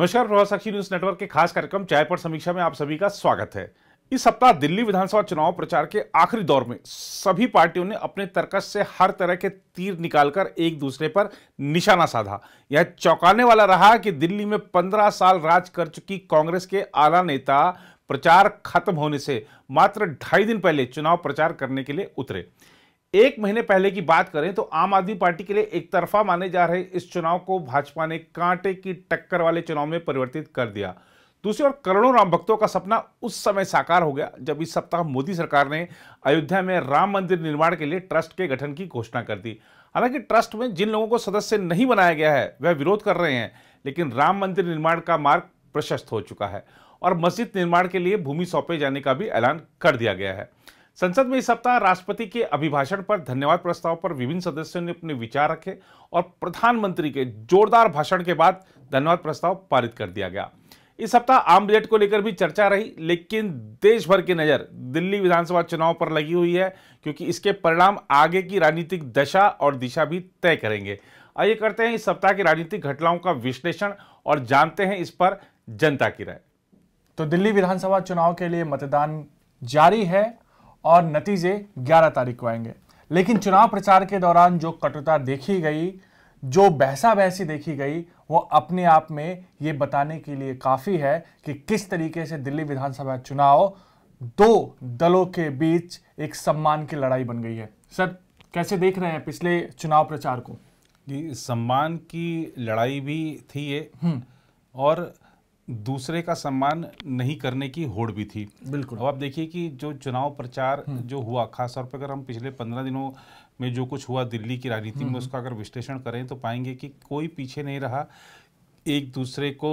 नमस्कार प्रभाव साक्षी news network के खास कार्यक्रम चाय पर समीक्षा में आप सभी का स्वागत है इस सप्ताह दिल्ली विधानसभा चुनाव प्रचार के आखिरी दौर में सभी पार्टियों ने अपने तर्कश से हर तरह के तीर निकालकर एक दूसरे पर निशाना साधा यह चौंकाने वाला रहा कि दिल्ली में 15 साल राज कर चुकी कांग्रेस के आला नेता प्रचार खत्म होने से मात्र ढाई दिन पहले चुनाव प्रचार करने के लिए उतरे एक महीने पहले की बात करें तो आम आदमी पार्टी के लिए एक तरफा माने जा रहे इस चुनाव को भाजपा ने कांटे की टक्कर वाले चुनाव में परिवर्तित कर दिया दूसरी ओर करोड़ों राम भक्तों का सपना उस समय साकार हो गया जब इस सप्ताह मोदी सरकार ने अयोध्या में राम मंदिर निर्माण के लिए ट्रस्ट के गठन की घोषणा कर दी हालांकि ट्रस्ट में जिन लोगों को सदस्य नहीं बनाया गया है वह विरोध कर रहे हैं लेकिन राम मंदिर निर्माण का मार्ग प्रशस्त हो चुका है और मस्जिद निर्माण के लिए भूमि सौंपे जाने का भी ऐलान कर दिया गया है संसद में इस सप्ताह राष्ट्रपति के अभिभाषण पर धन्यवाद प्रस्ताव पर विभिन्न सदस्यों ने अपने विचार रखे और प्रधानमंत्री के जोरदार भाषण के बाद धन्यवाद प्रस्ताव पारित कर दिया गया इस सप्ताह आम बजट को लेकर भी चर्चा रही लेकिन देश भर की नज़र दिल्ली विधानसभा चुनाव पर लगी हुई है क्योंकि इसके परिणाम आगे की राजनीतिक दशा और दिशा भी तय करेंगे आइए करते हैं इस सप्ताह की राजनीतिक घटनाओं का विश्लेषण और जानते हैं इस पर जनता की राय तो दिल्ली विधानसभा चुनाव के लिए मतदान जारी है और नतीजे 11 तारीख को आएंगे लेकिन चुनाव प्रचार के दौरान जो कटुता देखी गई जो बहसा बहसी देखी गई वो अपने आप में ये बताने के लिए काफ़ी है कि किस तरीके से दिल्ली विधानसभा चुनाव दो दलों के बीच एक सम्मान की लड़ाई बन गई है सर कैसे देख रहे हैं पिछले चुनाव प्रचार को जी सम्मान की लड़ाई भी थी ये हम्म। और दूसरे का सम्मान नहीं करने की होड़ भी थी बिल्कुल अब आप देखिए कि जो चुनाव प्रचार हम्म। जो हुआ खासतौर पर अगर हम पिछले पंद्रह दिनों में जो कुछ हुआ दिल्ली की राजनीति में हम्म। उसका अगर विश्लेषण करें तो पाएंगे कि कोई पीछे नहीं रहा एक दूसरे को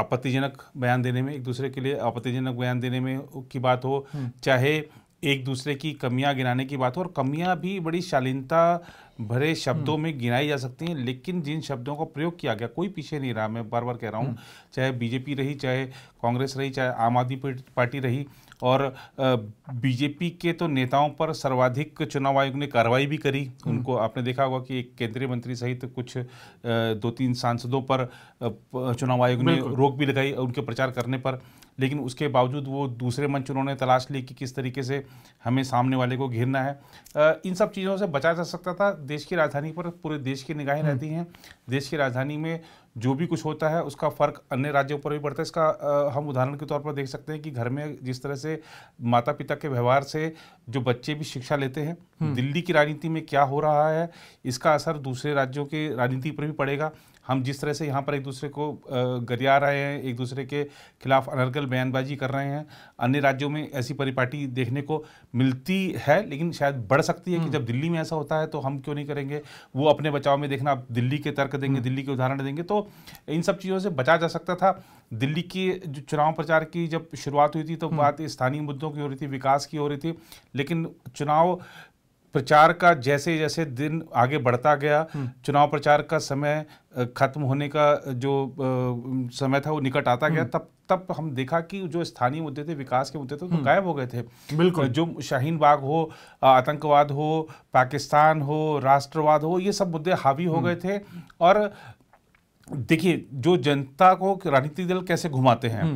आपत्तिजनक बयान देने में एक दूसरे के लिए आपत्तिजनक बयान देने में की बात हो हम्म। चाहे एक दूसरे की कमियां गिनाने की बात हो और कमियां भी बड़ी शालीनता भरे शब्दों हम्म। में गिनाई जा सकती हैं लेकिन जिन शब्दों का प्रयोग किया गया कोई पीछे नहीं रहा मैं बार बार कह रहा हूँ हम्म। चाहे बीजेपी रही चाहे कांग्रेस रही चाहे आम आदमी पार्टी रही और बीजेपी के तो नेताओं पर सर्वाधिक चुनाव आयोग ने कार्रवाई भी करी हम्म। उनको आपने देखा होगा कि एक केंद्रीय मंत्री सहित तो कुछ दो तीन सांसदों पर चुनाव आयोग ने रोक भी लगाई उनके प्रचार करने पर लेकिन उसके बावजूद वो दूसरे मंच उन्होंने तलाश ली कि किस तरीके से हमें सामने वाले को घिरना है इन सब चीज़ों से बचा जा सकता था देश की राजधानी पर पूरे देश की निगाहें हम्म। रहती हैं देश की राजधानी में जो भी कुछ होता है उसका फ़र्क अन्य राज्यों पर भी पड़ता है इसका हम उदाहरण के तौर पर देख सकते हैं कि घर में जिस तरह से माता पिता के व्यवहार से जो बच्चे भी शिक्षा लेते हैं हम्म। दिल्ली की राजनीति में क्या हो रहा है इसका असर दूसरे राज्यों के राजनीति पर भी पड़ेगा हम जिस तरह से यहाँ पर एक दूसरे को गरिया रहे हैं एक दूसरे के खिलाफ अनर्गल बयानबाजी कर रहे हैं अन्य राज्यों में ऐसी परिपाटी देखने को मिलती है लेकिन शायद बढ़ सकती है कि हम्म। जब दिल्ली में ऐसा होता है तो हम क्यों नहीं करेंगे वो अपने बचाव में देखना आप दिल्ली के तर्क देंगे हम्म। दिल्ली के उदाहरण देंगे तो इन सब चीज़ों से बचा जा सकता था दिल्ली की जो चुनाव प्रचार की जब शुरुआत हुई थी तो हम्म। बात स्थानीय मुद्दों की हो रही थी विकास की हो रही थी लेकिन चुनाव प्रचार का जैसे जैसे दिन आगे बढ़ता गया हम्म। चुनाव प्रचार का समय खत्म होने का जो समय था वो निकट आता गया हम्म। तब तब हम देखा कि जो स्थानीय मुद्दे थे विकास के मुद्दे थे तो हम्म। गायब हो गए थे बिल्कुल जो शाहीन बाग हो आतंकवाद हो पाकिस्तान हो राष्ट्रवाद हो ये सब मुद्दे हावी हो गए थे और देखिए जो जनता को राजनीतिक दल कैसे घुमाते हैं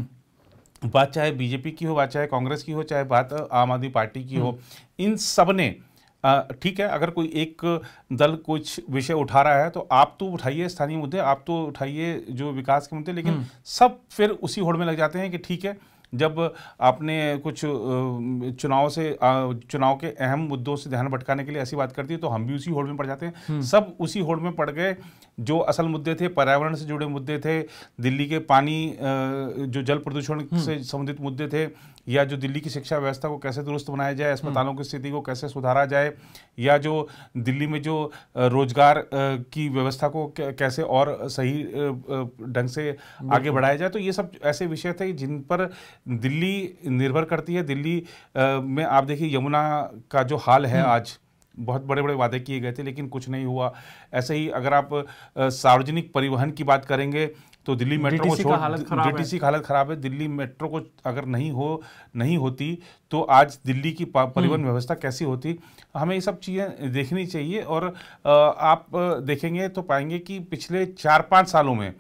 बात चाहे बीजेपी की हो बात चाहे कांग्रेस की हो चाहे बात आम आदमी पार्टी की हो इन सब ने ठीक है अगर कोई एक दल कुछ विषय उठा रहा है तो आप तो उठाइए स्थानीय मुद्दे आप तो उठाइए जो विकास के मुद्दे लेकिन हम्म। सब फिर उसी होड़ में लग जाते हैं कि ठीक है जब आपने कुछ चुनाव से चुनाव के अहम मुद्दों से ध्यान भटकाने के लिए ऐसी बात करती है तो हम भी उसी होड़ में पड़ जाते हैं हम्म। सब उसी होड़ में पड़ गए जो असल मुद्दे थे पर्यावरण से जुड़े मुद्दे थे दिल्ली के पानी जो जल प्रदूषण हम्म। से संबंधित मुद्दे थे या जो दिल्ली की शिक्षा व्यवस्था को कैसे दुरुस्त बनाया जाए हम्म। अस्पतालों की स्थिति को कैसे सुधारा जाए या जो दिल्ली में जो रोजगार की व्यवस्था को कैसे और सही ढंग से आगे बढ़ाया जाए तो ये सब ऐसे विषय थे जिन पर दिल्ली निर्भर करती है दिल्ली में आप देखिए यमुना का जो हाल है हम्म। आज बहुत बड़े बड़े वादे किए गए थे लेकिन कुछ नहीं हुआ ऐसे ही अगर आप सार्वजनिक परिवहन की बात करेंगे तो दिल्ली मेट्रो को छोड़ डीटीसी की हालत खराब है दिल्ली मेट्रो को अगर नहीं हो नहीं होती तो आज दिल्ली की परिवहन हम्म। व्यवस्था कैसी होती हमें ये सब चीज़ें देखनी चाहिए और आप देखेंगे तो पाएंगे कि पिछले चार पाँच सालों में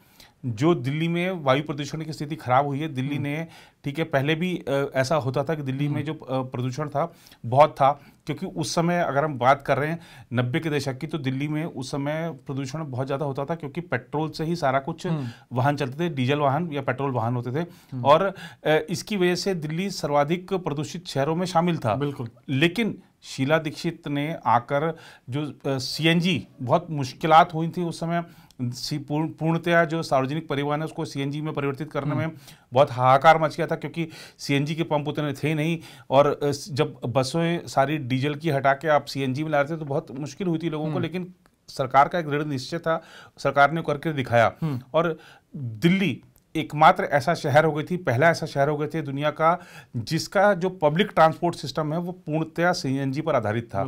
जो दिल्ली में वायु प्रदूषण की स्थिति खराब हुई है दिल्ली हम्म। ने ठीक है पहले भी ऐसा होता था कि दिल्ली में हम्म। जो प्रदूषण था बहुत था क्योंकि उस समय अगर हम बात कर रहे हैं नब्बे के दशक की तो दिल्ली में उस समय प्रदूषण बहुत ज़्यादा होता था क्योंकि पेट्रोल से ही सारा कुछ हम्म। वाहन चलते थे डीजल वाहन या पेट्रोल वाहन होते थे और इसकी वजह से दिल्ली सर्वाधिक प्रदूषित शहरों में शामिल था बिल्कुल लेकिन शीला दीक्षित ने आकर जो सीएनजी बहुत मुश्किलात हुई थी उस समय सी पूर्ण पूर्णतया जो सार्वजनिक परिवहन है उसको सीएनजी में परिवर्तित करने हम्म। में बहुत हाहाकार मच गया था क्योंकि सीएनजी के पंप उतने थे नहीं और जब बसें सारी डीजल की हटा के आप सीएनजी में ला रहे थे तो बहुत मुश्किल हुई थी लोगों को हम्म। लेकिन सरकार का एक दृढ़ निश्चय था सरकार ने करके दिखाया हम्म। और दिल्ली एकमात्र ऐसा शहर हो गई थी पहला ऐसा शहर हो गए थे दुनिया का जिसका जो पब्लिक ट्रांसपोर्ट सिस्टम है वो पूर्णतया सीएनजी पर आधारित था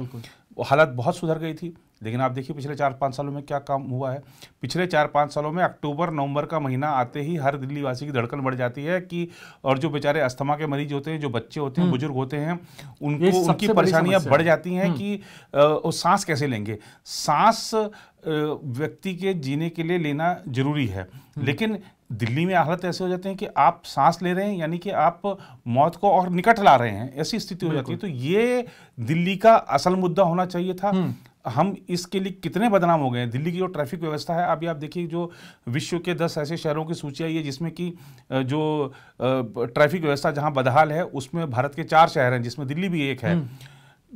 हालत बहुत सुधर गई थी लेकिन आप देखिए पिछले चार पाँच सालों में क्या काम हुआ है पिछले चार पाँच सालों में अक्टूबर नवंबर का महीना आते ही हर दिल्ली वासी की धड़कन बढ़ जाती है कि और जो बेचारे अस्थमा के मरीज होते हैं जो बच्चे होते हैं हम्म। बुजुर्ग होते हैं उनको उनकी परेशानियां बढ़ जाती हैं हम्म। कि वो सांस कैसे लेंगे सांस व्यक्ति के जीने के लिए लेना जरूरी है हम्म। लेकिन दिल्ली में हालत ऐसे हो जाते हैं कि आप सांस ले रहे हैं यानी कि आप मौत को और निकट ला रहे हैं ऐसी स्थिति हो जाती है तो ये दिल्ली का असल मुद्दा होना चाहिए था हम इसके लिए कितने बदनाम हो गए हैं दिल्ली की जो ट्रैफिक व्यवस्था है अभी आप देखिए जो विश्व के दस ऐसे शहरों की सूची आई है जिसमें कि जो ट्रैफिक व्यवस्था जहां बदहाल है उसमें भारत के चार शहर हैं जिसमें दिल्ली भी एक है हम्म।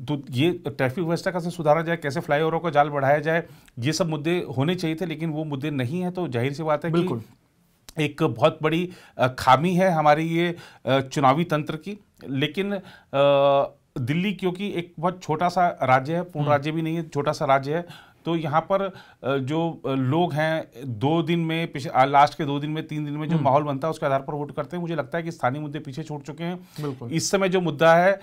तो ये ट्रैफिक व्यवस्था कैसे सुधारा जाए कैसे फ्लाईओवरों का जाल बढ़ाया जाए ये सब मुद्दे होने चाहिए थे लेकिन वो मुद्दे नहीं है तो जाहिर सी बात है बिल्कुल एक बहुत बड़ी खामी है हमारी ये चुनावी तंत्र की लेकिन दिल्ली क्योंकि एक बहुत छोटा सा राज्य है पूर्ण हम्म। राज्य भी नहीं है छोटा सा राज्य है तो यहाँ पर जो लोग हैं दो दिन में पिछले लास्ट के दो दिन में तीन दिन में जो हम्म। माहौल बनता है उसके आधार पर वोट करते हैं मुझे लगता है कि स्थानीय मुद्दे पीछे छोड़ चुके हैं इस समय जो मुद्दा है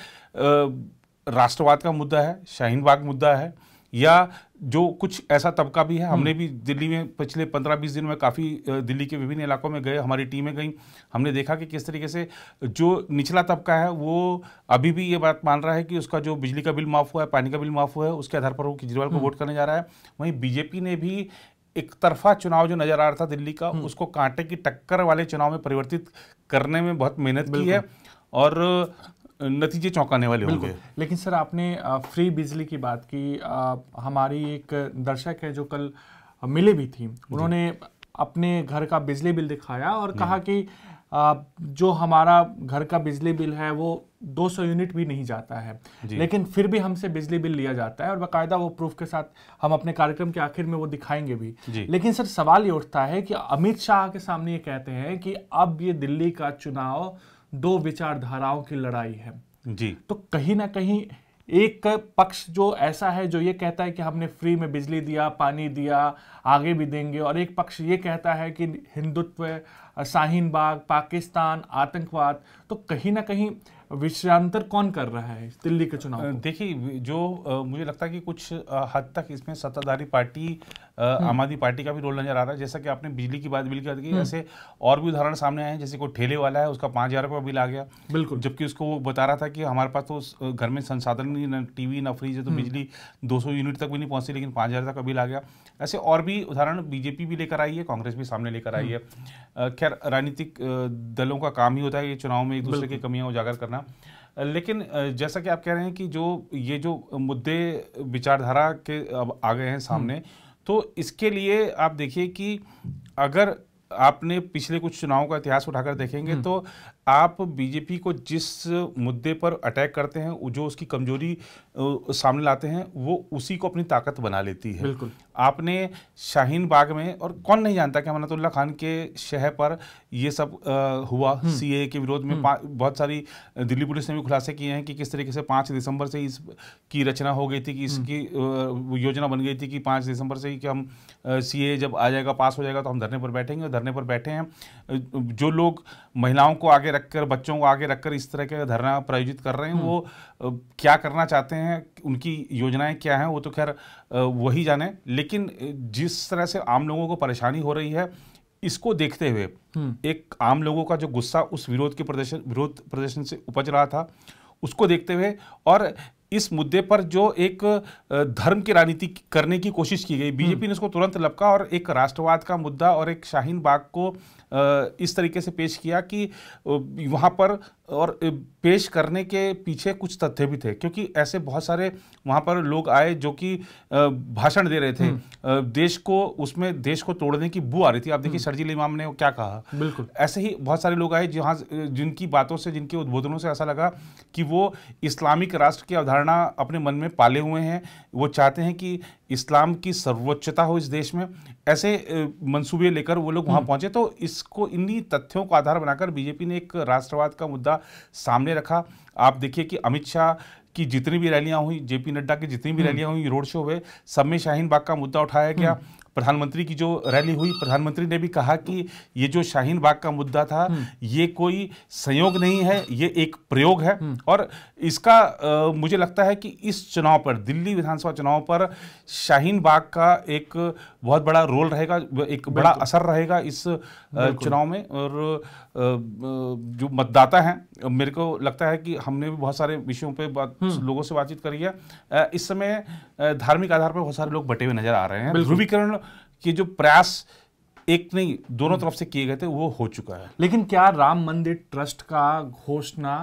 राष्ट्रवाद का मुद्दा है शाहीनबाग मुद्दा है या जो कुछ ऐसा तबका भी है हमने भी दिल्ली में पिछले पंद्रह बीस दिन में काफ़ी दिल्ली के विभिन्न इलाकों में गए हमारी टीमें गई हमने देखा कि किस तरीके से जो निचला तबका है वो अभी भी ये बात मान रहा है कि उसका जो बिजली का बिल माफ़ हुआ है पानी का बिल माफ़ हुआ है उसके आधार पर वो केजरीवाल को हम्म। वोट करने जा रहा है वहीं बीजेपी ने भी एक तरफा चुनाव जो नज़र आ रहा था दिल्ली का हम्म। उसको कांटे की टक्कर वाले चुनाव में परिवर्तित करने में बहुत मेहनत की है और नतीजे चौंकाने वाले होंगे लेकिन सर आपने फ्री बिजली की बात की हमारी एक दर्शक है जो कल मिले भी थी उन्होंने अपने घर का बिजली बिल दिखाया और कहा कि जो हमारा घर का बिजली बिल है वो 200 यूनिट भी नहीं जाता है लेकिन फिर भी हमसे बिजली बिल लिया जाता है और बाकायदा वो प्रूफ के साथ हम अपने कार्यक्रम के आखिर में वो दिखाएंगे भी लेकिन सर सवाल ये उठता है कि अमित शाह के सामने ये कहते हैं कि अब ये दिल्ली का चुनाव दो विचारधाराओं की लड़ाई है जी तो कहीं ना कहीं एक पक्ष जो ऐसा है जो ये कहता है कि हमने फ्री में बिजली दिया पानी दिया आगे भी देंगे और एक पक्ष ये कहता है कि हिंदुत्व शाहीन बाग पाकिस्तान आतंकवाद तो कहीं ना कहीं विषयांतर कौन कर रहा है दिल्ली के चुनाव देखिए जो मुझे लगता है कि कुछ हद तक इसमें सत्ताधारी पार्टी हम्म। आम आदमी पार्टी का भी रोल नजर आ रहा है जैसा कि आपने बिजली की बात बिल कर हम्म। ऐसे और भी उदाहरण सामने आए हैं जैसे कोई ठेले वाला है उसका पाँच हज़ार रुपये बिल आ गया बिल्कुल जबकि उसको वो बता रहा था कि हमारे पास तो घर में संसाधन नहीं ना टीवी ना फ्रिज है तो हम्म। बिजली दो यूनिट तक भी नहीं पहुंची लेकिन पाँच हज़ार तक का बिल आ गया ऐसे और भी उदाहरण बीजेपी भी लेकर आई है कांग्रेस भी सामने लेकर आई है खैर राजनीतिक दलों का काम ही होता है ये चुनाव में एक दूसरे की कमियाँ उजागर करना लेकिन जैसा कि आप कह रहे हैं कि जो ये जो मुद्दे विचारधारा के अब आ गए हैं सामने तो इसके लिए आप देखिए कि अगर आपने पिछले कुछ चुनावों का इतिहास उठाकर देखेंगे हम्म। तो आप बीजेपी को जिस मुद्दे पर अटैक करते हैं जो उसकी कमजोरी सामने लाते हैं वो उसी को अपनी ताकत बना लेती है बिल्कुल आपने शाहीन बाग में और कौन नहीं जानता कि अमानतुल्ला खान के शहर पर ये सब आ, हुआ सीए हम्म। के विरोध में हम्म। बहुत सारी दिल्ली पुलिस ने भी खुलासे किए हैं कि किस तरीके से पाँच दिसंबर से इस की रचना हो गई थी कि हम्म। इसकी योजना बन गई थी कि पाँच दिसंबर से ही कि हम सी जब आ जाएगा पास हो जाएगा तो हम धरने पर बैठेंगे और धरने पर बैठे हैं जो लोग महिलाओं को आगे रखकर बच्चों को आगे रखकर इस तरह के धरना प्रायोजित कर रहे हैं वो क्या करना चाहते हैं हैं उनकी योजनाएं क्या हैं वो तो खैर वही जाने लेकिन जिस तरह से आम लोगों को परेशानी हो रही है इसको देखते हुए एक आम लोगों का जो गुस्सा उस विरोध के प्रदर्शन विरोध प्रदर्शन से उपज रहा था उसको देखते हुए और इस मुद्दे पर जो एक धर्म की राजनीति करने की कोशिश की गई हम्म। बीजेपी ने इसको तुरंत लपका और एक राष्ट्रवाद का मुद्दा और एक शाहीन बाग को इस तरीके से पेश किया कि वहाँ पर और पेश करने के पीछे कुछ तथ्य भी थे क्योंकि ऐसे बहुत सारे वहाँ पर लोग आए जो कि भाषण दे रहे थे हम्म। देश को उसमें देश को तोड़ने की बू आ रही थी आप देखिए सरजील हम्म। इमाम ने क्या कहा बिल्कुल ऐसे ही बहुत सारे लोग आए जहाँ जिनकी बातों से जिनके उद्बोधनों से ऐसा लगा कि वो इस्लामिक राष्ट्र की अवधारणा धारणा अपने मन में पाले हुए हैं वो चाहते हैं कि इस्लाम की सर्वोच्चता हो इस देश में ऐसे मंसूबे लेकर वो लोग वहाँ हम्म। पहुँचे तो इसको इन्हीं तथ्यों को आधार बनाकर बीजेपी ने एक राष्ट्रवाद का मुद्दा सामने रखा आप देखिए कि अमित शाह की जितनी भी रैलियां हुई जेपी नड्डा की जितनी भी हम्म। रैलियां हुई रोड शो हुए सब में शाहीन बाग का मुद्दा उठाया गया हम्म। प्रधानमंत्री की जो रैली हुई प्रधानमंत्री ने भी कहा कि ये जो शाहीन बाग का मुद्दा था हम्म। ये कोई संयोग नहीं है ये एक प्रयोग है हम्म। और इसका आ, मुझे लगता है कि इस चुनाव पर दिल्ली विधानसभा चुनाव पर शाहीन बाग का एक बहुत बड़ा रोल रहेगा एक बड़ा असर रहेगा इस चुनाव में और जो मतदाता हैं मेरे को लगता है कि हमने भी बहुत सारे विषयों पे बात हम्म। लोगों से बातचीत करी है इस समय धार्मिक आधार पर बहुत सारे लोग बटे हुए नजर आ रहे हैं ध्रुवीकरण कि जो प्रयास एक नहीं दोनों तरफ से किए गए थे वो हो चुका है लेकिन क्या राम मंदिर ट्रस्ट का घोषणा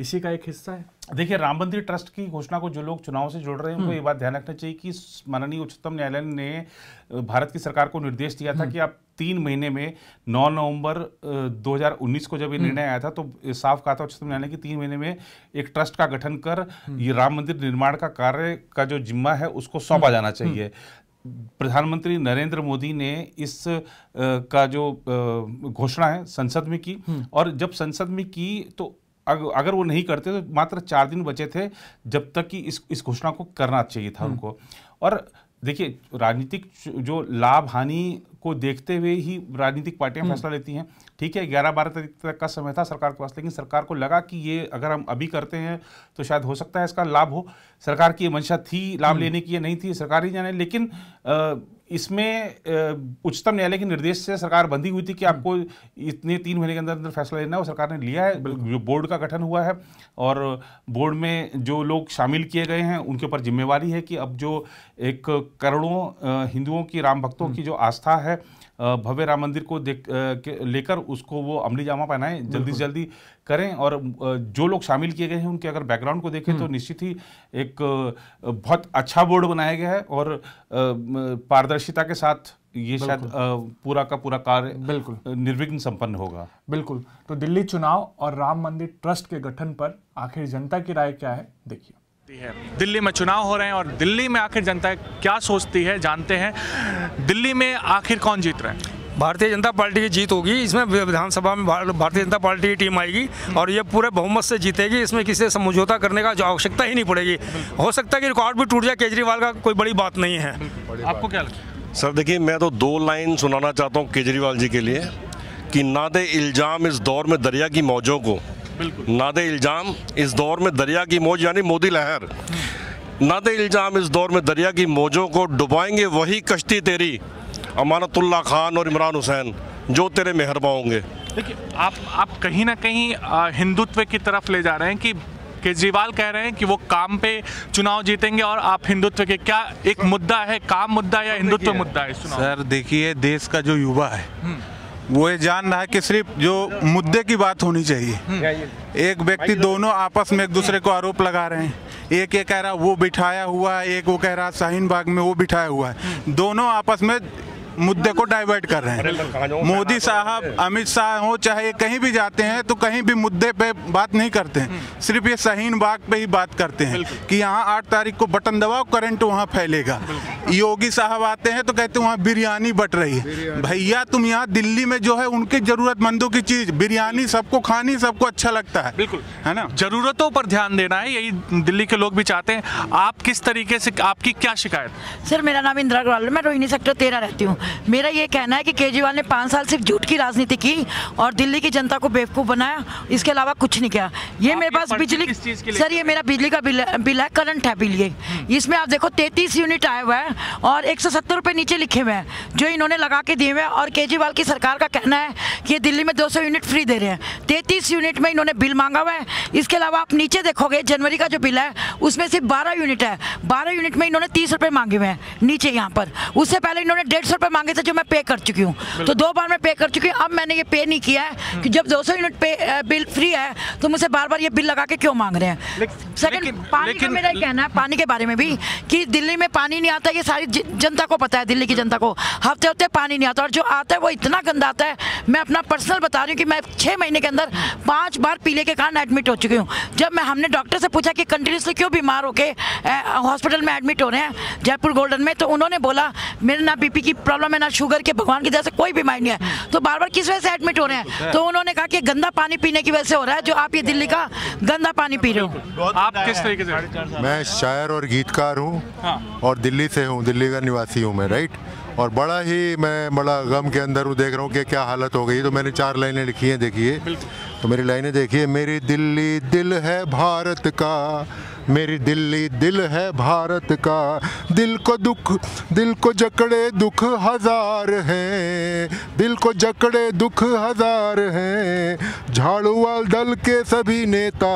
इसी का एक हिस्सा है देखिए राम मंदिर ट्रस्ट की घोषणा को जो लोग चुनाव से जुड़ रहे हैं उनको हम्म। ये बात ध्यान रखना चाहिए कि माननीय उच्चतम न्यायालय ने भारत की सरकार को निर्देश दिया था हम्म। कि आप तीन महीने में 9 नवंबर 2019 को जब ये हम्म। निर्णय आया था तो साफ कहा था उच्चतम न्यायालय की तीन महीने में एक ट्रस्ट का गठन कर ये राम मंदिर निर्माण का कार्य का जो जिम्मा है उसको सौंपा जाना चाहिए प्रधानमंत्री नरेंद्र मोदी ने इस आ, का जो घोषणा है संसद में की हम्म। और जब संसद में की तो अगर वो नहीं करते तो मात्र चार दिन बचे थे जब तक कि इस इस घोषणा को करना चाहिए था हम्म। उनको और देखिए राजनीतिक जो लाभ हानि को देखते हुए ही राजनीतिक पार्टियां हम्म। फैसला लेती हैं ठीक है ग्यारह बारह तारीख तक का समय था सरकार के पास लेकिन सरकार को लगा कि ये अगर हम अभी करते हैं तो शायद हो सकता है इसका लाभ हो सरकार की मंशा थी लाभ हम्म। लेने की या नहीं थी सरकार ही जाने लेकिन आ, इसमें उच्चतम न्यायालय के निर्देश से सरकार बंधी हुई थी कि आपको इतने तीन महीने के अंदर अंदर फैसला लेना है वो सरकार ने लिया है जो बोर्ड का गठन हुआ है और बोर्ड में जो लोग शामिल किए गए हैं उनके ऊपर जिम्मेवारी है कि अब जो एक करोड़ों हिंदुओं की राम भक्तों की हम्म। जो आस्था है भव्य राम मंदिर को देख लेकर उसको वो अमली जामा पहनाएं जल्दी से जल्दी करें और जो लोग शामिल किए गए हैं उनके अगर बैकग्राउंड को देखें तो हम्म। निश्चित ही एक बहुत अच्छा बोर्ड बनाया गया है और पारदर्शिता के साथ ये शायद पूरा का पूरा कार्य बिल्कुल निर्विघ्न संपन्न होगा बिल्कुल तो दिल्ली चुनाव और राम मंदिर ट्रस्ट के गठन पर आखिर जनता की राय क्या है देखिए सकती है दिल्ली में चुनाव हो रहे हैं और दिल्ली में आखिर जनता क्या सोचती है जानते हैं दिल्ली में आखिर कौन जीत रहे हैं भारतीय जनता पार्टी की जीत होगी इसमें विधानसभा में भारतीय जनता पार्टी की टीम आएगी और ये पूरे बहुमत से जीतेगी इसमें किसी से समझौता करने का आवश्यकता ही नहीं पड़ेगी हो सकता है कि रिकॉर्ड भी टूट जाए केजरीवाल का कोई बड़ी बात नहीं है आपको क्या लगता सर देखिए मैं तो दो लाइन सुनाना चाहता हूँ केजरीवाल जी के लिए कि ना दे इल्ज़ाम इस दौर में दरिया की मौजों को नाद इल्ज़ाम इस दौर में दरिया की मौज यानी मोदी लहर नाद इल्ज़ाम इस दौर में दरिया की मौजों को डुबाएंगे वही कश्ती तेरी अमानतुल्ला खान और इमरान हुसैन जो तेरे मेहरबा होंगे देखिए आप आप कहीं ना कहीं हिंदुत्व की तरफ ले जा रहे हैं कि केजरीवाल कह रहे हैं कि वो काम पे चुनाव जीतेंगे और आप हिंदुत्व के क्या एक मुद्दा है काम मुद्दा या हिंदुत्व मुद्दा है सर देखिए देश का जो युवा है हम्म। वो ये जान रहा है कि सिर्फ जो मुद्दे की बात होनी चाहिए एक व्यक्ति दोनों आपस में एक दूसरे को आरोप लगा रहे हैं एक ये कह रहा वो बिठाया हुआ है एक वो कह रहा शाहीन बाग में वो बिठाया हुआ है दोनों आपस में मुद्दे को डाइवर्ट कर रहे हैं मोदी साहब अमित शाह हो चाहे कहीं भी जाते हैं तो कहीं भी मुद्दे पे बात नहीं करते हैं हम्म। सिर्फ ये शहीन बाग पे ही बात करते हैं कि यहाँ आठ तारीख को बटन दबाओ करंट वहाँ फैलेगा योगी साहब आते हैं तो कहते हैं वहाँ बिरयानी बट रही है भैया तुम यहाँ दिल्ली में जो है उनके जरूरतमंदों की चीज बिरयानी सबको खानी सबको अच्छा लगता है बिल्कुल है ना जरूरतों पर ध्यान देना है यही दिल्ली के लोग भी चाहते हैं आप किस तरीके से आपकी क्या शिकायत सर मेरा नाम इंदिरा अग्रवाल मैं रोहिणी सेक्टर तेरह रहती हूँ मेरा ये कहना है कि केजरीवाल ने पाँच साल सिर्फ झूठ की राजनीति की और दिल्ली की जनता को बेवकूफ़ बनाया इसके अलावा कुछ नहीं किया ये मेरे पास बिजली सर ये मेरा बिजली का बिल बिल है करंट है बिल ये हम्म। इसमें आप देखो तैतीस यूनिट आए हुए हैं और एक सौ नीचे लिखे हुए हैं जो इन्होंने लगा के दिए हुए हैं और केजरीवाल की सरकार का कहना है कि ये दिल्ली में दो यूनिट फ्री दे रहे हैं तैतीस यूनिट में इन्होंने बिल मांगा हुआ है इसके अलावा आप नीचे देखोगे जनवरी का जो बिल है उसमें सिर्फ बारह यूनिट है बारह यूनिट में इन्होंने तीस रुपये मांगे हुए हैं नीचे यहाँ पर उससे पहले इन्होंने डेढ़ सौ मांगे थे जो मैं पे कर चुकी हूँ तो दो बार मैं पे कर चुकी हूँ अब मैंने ये पे नहीं किया है कि हम्म। जब 200 यूनिट पे बिल फ्री है तो मुझे बार बार ये बिल लगा के क्यों मांग रहे हैं सेकंड पानी का मेरा कहना है पानी के बारे में भी कि दिल्ली में पानी नहीं आता ये सारी जनता को पता है दिल्ली की जनता को हफ्ते हफ्ते पानी नहीं आता और जो आता है वो इतना गंदा आता है मैं अपना पर्सनल बता रही हूँ कि मैं छः महीने के अंदर पाँच बार पीले के कारण एडमिट हो चुकी हूँ जब मैं हमने डॉक्टर से पूछा कि कंटिन्यूसली क्यों बीमार होकर हॉस्पिटल में एडमिट हो रहे हैं जयपुर गोल्डन में तो उन्होंने बोला मेरे ना बीपी की प्रॉब्लम प्रॉब्लम है ना शुगर के भगवान की तरह से कोई बीमारी नहीं है तो बार बार किस वजह से एडमिट हो रहे हैं तो उन्होंने कहा कि गंदा पानी पीने की वजह से हो रहा है जो आप ये दिल्ली का गंदा पानी पी रहे हो आप किस तरीके से मैं शायर और गीतकार हूँ हाँ। और दिल्ली से हूँ दिल्ली का निवासी हूँ मैं राइट और बड़ा ही मैं बड़ा गम के अंदर हूँ देख रहा हूँ कि क्या हालत हो गई तो मैंने चार लाइनें लिखी हैं देखिए तो मेरी लाइनें देखिए मेरी दिल्ली दिल है भारत का मेरी दिल्ली दिल है भारत का दिल को दुख दिल को जकड़े दुख हजार हैं दिल को जकड़े दुख हजार हैं झाड़ूवाल दल के सभी नेता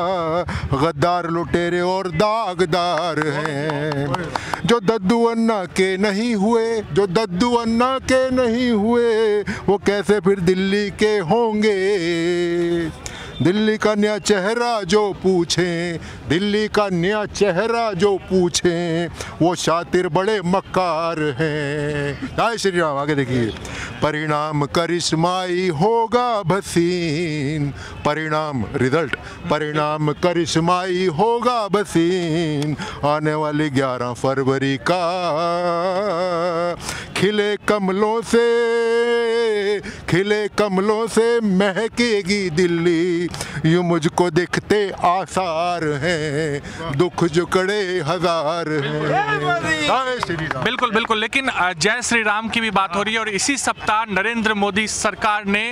गद्दार लुटेरे और दागदार हैं जो दद्दू अन्ना के नहीं हुए जो दद्दू अन्ना के नहीं हुए वो कैसे फिर दिल्ली के होंगे दिल्ली का नया चेहरा जो पूछें दिल्ली का नया चेहरा जो पूछें वो शातिर बड़े मक्कार हैं जय श्री राम आगे देखिए परिणाम करिश्माई होगा बसीन परिणाम रिजल्ट परिणाम करिश्माई होगा बसीन आने वाली 11 फरवरी का खिले कमलों से खिले कमलों से महकेगी दिल्ली यू मुझको दिखते आसार हैं दुख जुकड़े हजार हैं बिल्कुल बिल्कुल लेकिन जय श्री राम की भी बात हो रही है और इसी सप्ताह नरेंद्र मोदी सरकार ने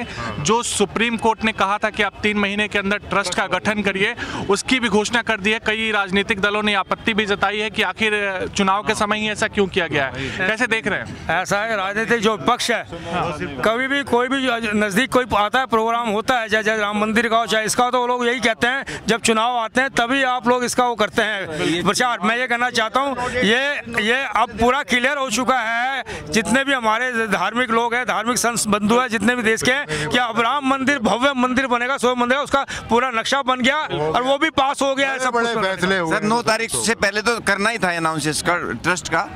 जो सुप्रीम कोर्ट ने कहा था कि आप तीन महीने के अंदर ट्रस्ट का गठन करिए उसकी भी घोषणा कर दी है कई राजनीतिक दलों ने आपत्ति भी जताई है कि आखिर चुनाव के समय ही ऐसा क्यों किया गया है हाँ। कैसे देख रहे हैं ऐसा है राजनीतिक जो पक्ष है हाँ। कभी भी कोई कोई भी नज़दीक कोई आता है प्रोग्राम होता है चाहे राम मंदिर का हो चाहे इसका तो वो लोग यही कहते हैं जब चुनाव आते हैं तभी आप लोग इसका वो करते हैं प्रचार मैं ये कहना चाहता हूँ ये ये अब पूरा क्लियर हो चुका है जितने भी हमारे धार्मिक लोग हैं धार्मिक संस बंधु हैं जितने भी देश के हैं कि अब राम मंदिर भव्य मंदिर बनेगा सो मंदिर उसका पूरा नक्शा बन गया और वो भी पास हो गया है सब बड़े फैसले नौ तारीख से पहले तो करना ही था अनाउंस का ट्रस्ट का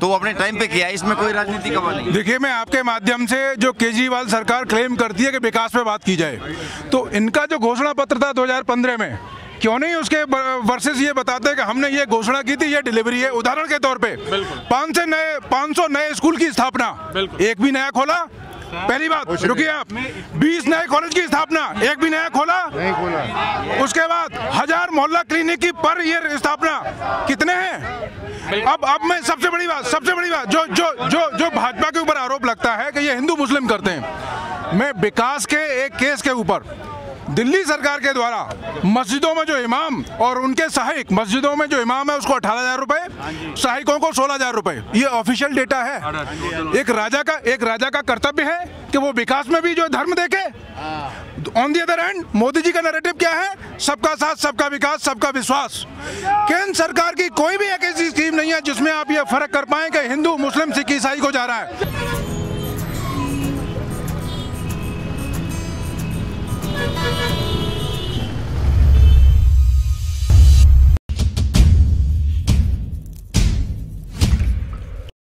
तो अपने टाइम पे किया इसमें कोई राजनीति का नहीं देखिए मैं आपके माध्यम से जो केजरीवाल सरकार क्लेम करती है कि विकास पे बात की जाए तो इनका जो घोषणा पत्र था 2015 में क्यों नहीं उसके वर्सेस ये बताते कि हमने ये घोषणा की थी ये डिलीवरी है उदाहरण के तौर पे पाँच से नए पाँच नए स्कूल की स्थापना एक भी नया खोला पहली बात रुकिए आप बीस नए कॉलेज की स्थापना एक भी नया खोला नहीं खोला उसके बाद हजार मोहल्ला क्लिनिक की पर ईयर स्थापना कितने हैं अब अब मैं सबसे बड़ी बात सबसे बड़ी बात जो जो जो जो भाजपा के ऊपर आरोप लगता है कि ये हिंदू मुस्लिम करते हैं मैं विकास के एक केस के ऊपर दिल्ली सरकार के द्वारा मस्जिदों में जो इमाम और उनके सहायक मस्जिदों में जो इमाम है उसको अठारह हजार रुपए सहायकों को सोलह हजार रुपए ये ऑफिशियल डेटा है एक राजा का एक राजा का कर्तव्य है कि वो विकास में भी जो धर्म देखे on the other end Modi ji का नैरेटिव क्या है सबका साथ सबका विकास सबका विश्वास केंद्र सरकार की कोई भी एक ऐसी स्कीम नहीं है जिसमें आप ये फर्क कर पाए कि हिंदू मुस्लिम सिख ईसाई को जा रहा है